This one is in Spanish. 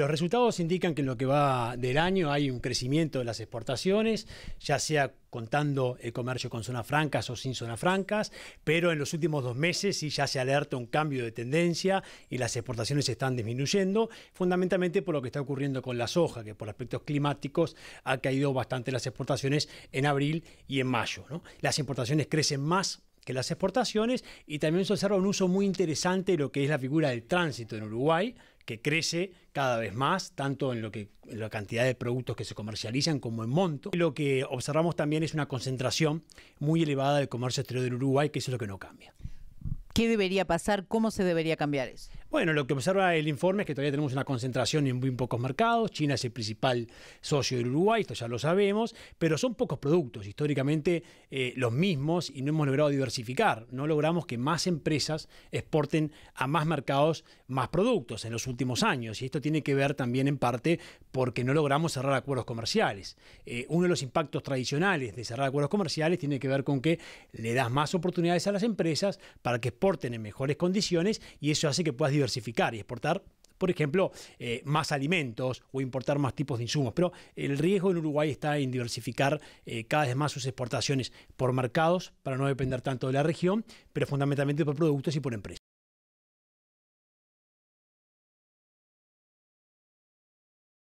Los resultados indican que en lo que va del año hay un crecimiento de las exportaciones, ya sea contando el comercio con zonas francas o sin zonas francas, pero en los últimos dos meses sí ya se alerta un cambio de tendencia y las exportaciones están disminuyendo, fundamentalmente por lo que está ocurriendo con la soja, que por aspectos climáticos ha caído bastante las exportaciones en abril y en mayo. ¿no? Las importaciones crecen más las exportaciones y también se observa un uso muy interesante de lo que es la figura del tránsito en Uruguay, que crece cada vez más, tanto en lo que la cantidad de productos que se comercializan como en monto. Lo que observamos también es una concentración muy elevada del comercio exterior del Uruguay, que eso es lo que no cambia. ¿Qué debería pasar? ¿Cómo se debería cambiar eso? Bueno, lo que observa el informe es que todavía tenemos una concentración en muy pocos mercados. China es el principal socio del Uruguay, esto ya lo sabemos, pero son pocos productos, históricamente eh, los mismos, y no hemos logrado diversificar. No logramos que más empresas exporten a más mercados más productos en los últimos años. Y esto tiene que ver también en parte porque no logramos cerrar acuerdos comerciales. Eh, uno de los impactos tradicionales de cerrar acuerdos comerciales tiene que ver con que le das más oportunidades a las empresas para que exporten en mejores condiciones y eso hace que puedas diversificar y exportar por ejemplo, eh, más alimentos o importar más tipos de insumos. Pero el riesgo en Uruguay está en diversificar eh, cada vez más sus exportaciones por mercados, para no depender tanto de la región, pero fundamentalmente por productos y por empresas.